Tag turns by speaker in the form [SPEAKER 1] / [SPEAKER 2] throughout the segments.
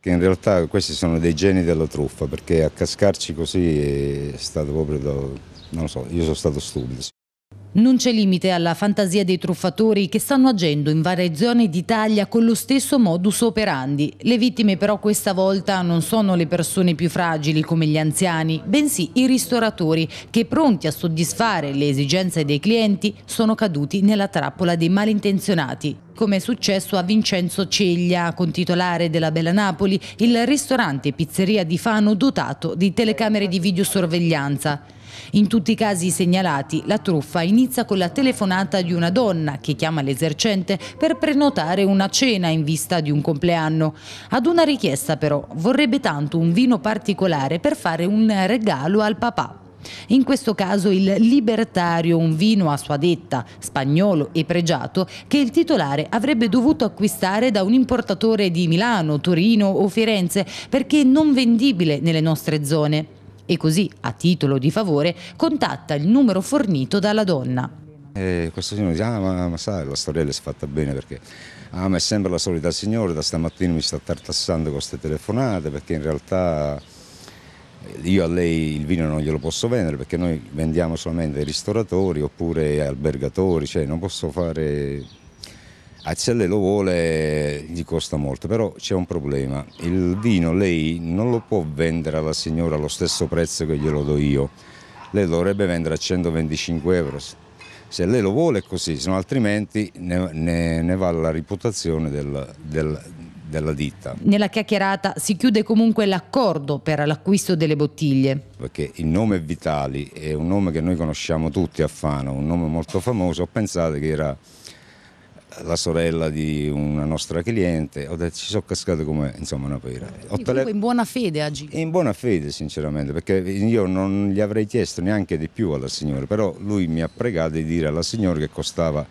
[SPEAKER 1] Che in realtà questi sono dei geni della truffa perché a cascarci così è stato proprio, da, non lo so, io sono stato stupido.
[SPEAKER 2] Non c'è limite alla fantasia dei truffatori che stanno agendo in varie zone d'Italia con lo stesso modus operandi. Le vittime però questa volta non sono le persone più fragili come gli anziani, bensì i ristoratori che pronti a soddisfare le esigenze dei clienti sono caduti nella trappola dei malintenzionati come è successo a Vincenzo Ceglia, con titolare della Bella Napoli, il ristorante e pizzeria di Fano dotato di telecamere di videosorveglianza. In tutti i casi segnalati, la truffa inizia con la telefonata di una donna che chiama l'esercente per prenotare una cena in vista di un compleanno. Ad una richiesta però vorrebbe tanto un vino particolare per fare un regalo al papà. In questo caso il libertario, un vino a sua detta, spagnolo e pregiato, che il titolare avrebbe dovuto acquistare da un importatore di Milano, Torino o Firenze perché non vendibile nelle nostre zone e così, a titolo di favore, contatta il numero fornito dalla donna.
[SPEAKER 1] Eh, questo signore dice, ah ma, ma sai, la sorella si è fatta bene perché, ah ma è sempre la solita signora, da stamattina mi sta tartassando con queste telefonate perché in realtà eh, io a lei il vino non glielo posso vendere perché noi vendiamo solamente ai ristoratori oppure ai albergatori, cioè non posso fare Aziale lo vuole, gli costa molto, però c'è un problema. Il vino lei non lo può vendere alla signora allo stesso prezzo che glielo do io. Lei dovrebbe vendere a 125 euro. Se lei lo vuole è così, no, altrimenti ne, ne, ne, va la reputazione del, del, della ditta.
[SPEAKER 2] Nella chiacchierata si chiude comunque l'accordo per l'acquisto delle bottiglie.
[SPEAKER 1] Perché il nome Vitali è un nome che noi conosciamo tutti a Fano, un nome molto famoso, pensate che era la sorella di una nostra cliente, ho detto ci sono cascato come insomma, una pera. Tele... in
[SPEAKER 2] buona fede agito.
[SPEAKER 1] In buona fede sinceramente, perché io non gli avrei chiesto neanche di più alla signora, però lui mi ha pregato di dire alla signora che costava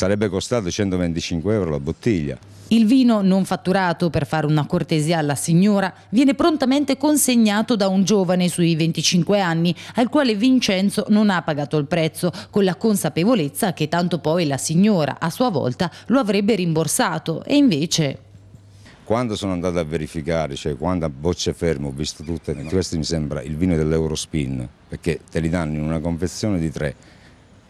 [SPEAKER 1] sarebbe costato 125 euro la bottiglia.
[SPEAKER 2] Il vino non fatturato per fare una cortesia alla signora viene prontamente consegnato da un giovane sui 25 anni al quale Vincenzo non ha pagato il prezzo, con la consapevolezza che tanto poi la signora a sua volta lo avrebbe rimborsato e invece...
[SPEAKER 1] Quando sono andato a verificare, cioè quando a bocce fermo ho visto tutte, questo mi sembra il vino dell'Eurospin, perché te li danno in una confezione di tre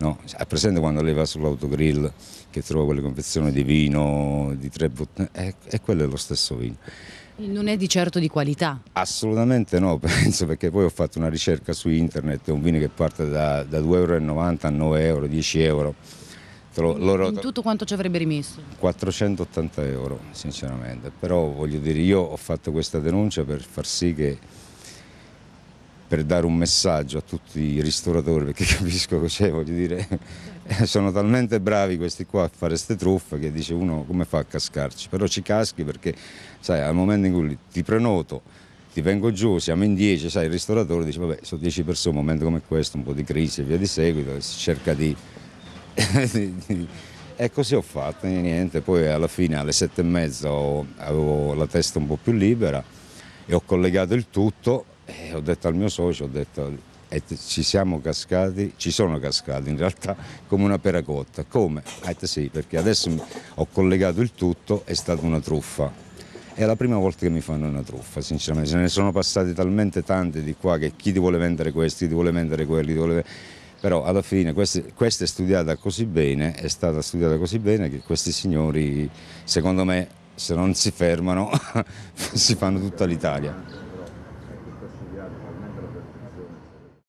[SPEAKER 1] No? È presente quando lei va sull'autogrill che trova quelle confezioni di vino di tre bottiglie? E, e quello è lo stesso vino.
[SPEAKER 2] Non è di certo di qualità?
[SPEAKER 1] Assolutamente no, penso perché poi ho fatto una ricerca su internet, è un vino che parte da, da 2,90 euro a 9 euro, 10 euro. Lo, loro, in tutto
[SPEAKER 2] quanto ci avrebbe rimesso?
[SPEAKER 1] 480 euro sinceramente, però voglio dire io ho fatto questa denuncia per far sì che per dare un messaggio a tutti i ristoratori, perché capisco che c'è, voglio dire, sono talmente bravi questi qua a fare queste truffe che dice uno come fa a cascarci, però ci caschi perché, sai, al momento in cui ti prenoto, ti vengo giù, siamo in 10, sai, il ristoratore dice, vabbè, sono 10 persone, un momento come questo, un po' di crisi e via di seguito, si cerca di... e così ho fatto, niente, poi alla fine alle sette e mezza avevo la testa un po' più libera e ho collegato il tutto e eh, ho detto al mio socio, ho detto e eh, ci siamo cascati, ci sono cascati in realtà come una peracotta. Come? Eh, sì, perché adesso ho collegato il tutto, è stata una truffa. È la prima volta che mi fanno una truffa, sinceramente. Se ne sono passati talmente tanti di qua che chi ti vuole vendere questi, chi ti vuole vendere quelli, ti vuole vendere però alla fine questa, questa, è studiata così bene, è stata studiata così bene che questi signori, secondo me, se non si fermano, si fanno tutta l'Italia.